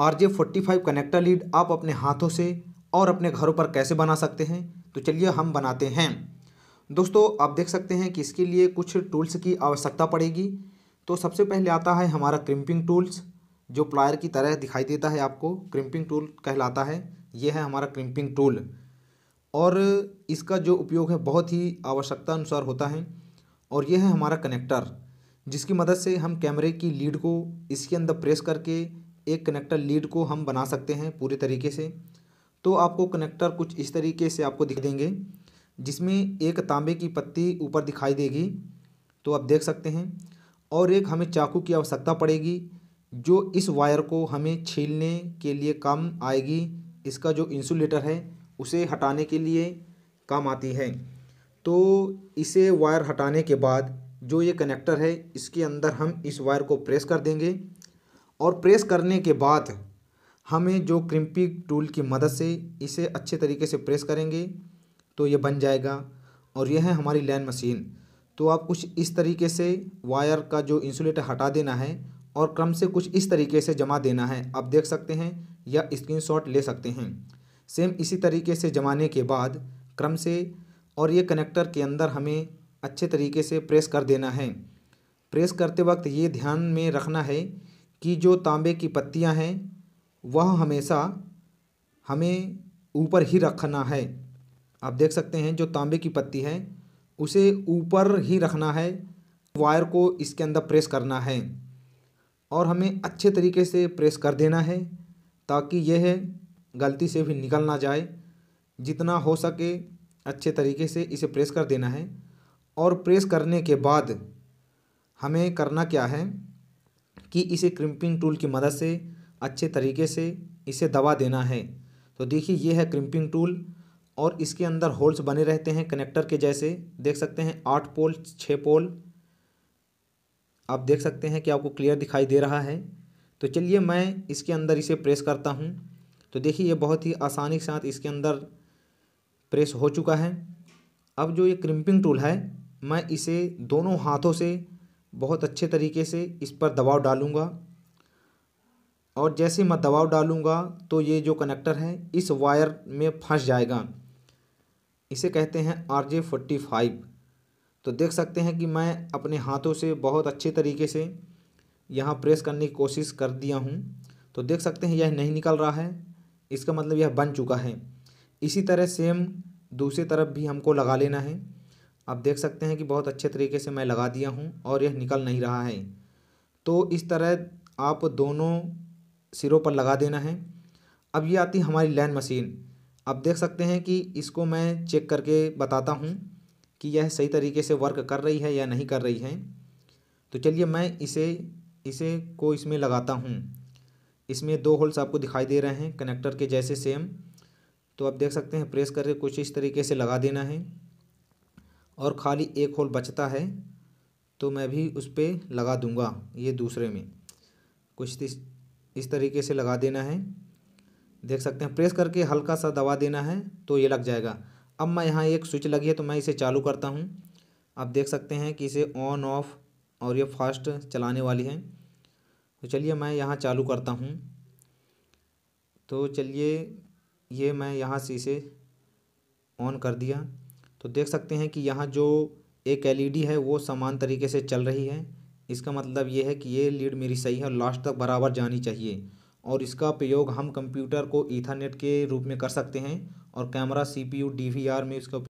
are J forty five connector lead आप अपने हाथों से और अपने घरों पर कैसे बना सकते हैं तो चलिए हम बनाते हैं दोस्तों आप देख सकते हैं कि इसके लिए कुछ टूल्स की आवश्यकता पड़ेगी तो सबसे पहले आता है हमारा क्रिम्पिंग टूल्स जो प्लायर की तरह दिखाई देता है आपको क्रिम्पिंग टूल कहलाता है ये है हमारा क्रिम्पिंग टूल और इसका जो उपयोग है बहुत ही आवश्यकता अनुसार होता है और यह है हमारा कनेक्टर जिसकी मदद से हम कैमरे की लीड को इसके अंदर प्रेस करके एक कनेक्टर लीड को हम बना सकते हैं पूरे तरीके से तो आपको कनेक्टर कुछ इस तरीके से आपको दिख देंगे जिसमें एक तांबे की पत्ती ऊपर दिखाई देगी तो आप देख सकते हैं और एक हमें चाकू की आवश्यकता पड़ेगी जो इस वायर को हमें छीलने के लिए काम आएगी इसका जो इंसुलेटर है उसे हटाने के लिए काम आती है तो इसे वायर हटाने के बाद जो ये कनेक्टर है इसके अंदर हम इस वायर को प्रेस कर देंगे और प्रेस करने के बाद हमें जो क्रिम्पी टूल की मदद से इसे अच्छे तरीके से प्रेस करेंगे तो ये बन जाएगा और यह है हमारी लैन मशीन तो आप कुछ इस तरीके से वायर का जो इंसुलेटर हटा देना है और क्रम से कुछ इस तरीके से जमा देना है आप देख सकते हैं या स्क्रीन ले सकते हैं सेम इसी तरीके से जमाने के बाद क्रम से और ये कनेक्टर के अंदर हमें अच्छे तरीके से प्रेस कर देना है प्रेस करते वक्त ये ध्यान में रखना है कि जो तांबे की पत्तियां हैं वह हमेशा हमें ऊपर ही रखना है आप देख सकते हैं जो तांबे की पत्ती है उसे ऊपर ही रखना है वायर को इसके अंदर प्रेस करना है और हमें अच्छे तरीके से प्रेस कर देना है ताकि यह गलती से भी निकल ना जाए जितना हो सके अच्छे तरीके से इसे प्रेस कर देना है और प्रेस करने के बाद हमें करना क्या है कि इसे क्रिम्पिंग टूल की मदद से अच्छे तरीके से इसे दबा देना है तो देखिए ये है क्रिम्पिंग टूल और इसके अंदर होल्स बने रहते हैं कनेक्टर के जैसे देख सकते हैं आठ पोल छः पोल आप देख सकते हैं कि आपको क्लियर दिखाई दे रहा है तो चलिए मैं इसके अंदर इसे प्रेस करता हूँ तो देखिए ये बहुत ही आसानी के साथ इसके अंदर प्रेस हो चुका है अब जो ये क्रिम्पिंग टूल है मैं इसे दोनों हाथों से बहुत अच्छे तरीके से इस पर दबाव डालूँगा और जैसे मैं दबाव डालूँगा तो ये जो कनेक्टर है इस वायर में फंस जाएगा इसे कहते हैं आर जे फोर्टी फाइव तो देख सकते हैं कि मैं अपने हाथों से बहुत अच्छे तरीके से यहाँ प्रेस करने की कोशिश कर दिया हूँ तो देख सकते हैं यह नहीं निकल रहा है इसका मतलब यह बन चुका है इसी तरह सेम दूसरी तरफ भी हमको लगा लेना है आप देख सकते हैं कि बहुत अच्छे तरीके से मैं लगा दिया हूँ और यह निकल नहीं रहा है तो इस तरह आप दोनों सिरों पर लगा देना है अब ये आती हमारी लैन मशीन आप देख सकते हैं कि इसको मैं चेक करके बताता हूँ कि यह सही तरीके से वर्क कर रही है या नहीं कर रही है तो चलिए मैं इसे इसे को इसमें लगाता हूँ इसमें दो होल्स आपको दिखाई दे रहे हैं कनेक्टर के जैसे सेम तो आप देख सकते हैं प्रेस करके कुछ इस तरीके से लगा देना है और खाली एक होल बचता है तो मैं भी उस पर लगा दूंगा ये दूसरे में कुछ इस इस तरीके से लगा देना है देख सकते हैं प्रेस करके हल्का सा दबा देना है तो ये लग जाएगा अब मैं यहाँ एक स्विच लगी है तो मैं इसे चालू करता हूँ आप देख सकते हैं कि इसे ऑन ऑफ और ये फास्ट चलाने वाली है तो चलिए मैं यहाँ चालू करता हूँ तो चलिए ये मैं यहाँ से इसे ऑन कर दिया तो देख सकते हैं कि यहाँ जो एक एलईडी e है वो समान तरीके से चल रही है इसका मतलब ये है कि ये लीड मेरी सही है लास्ट तक बराबर जानी चाहिए और इसका प्रयोग हम कंप्यूटर को ईथरनेट के रूप में कर सकते हैं और कैमरा सीपीयू डीवीआर में इसका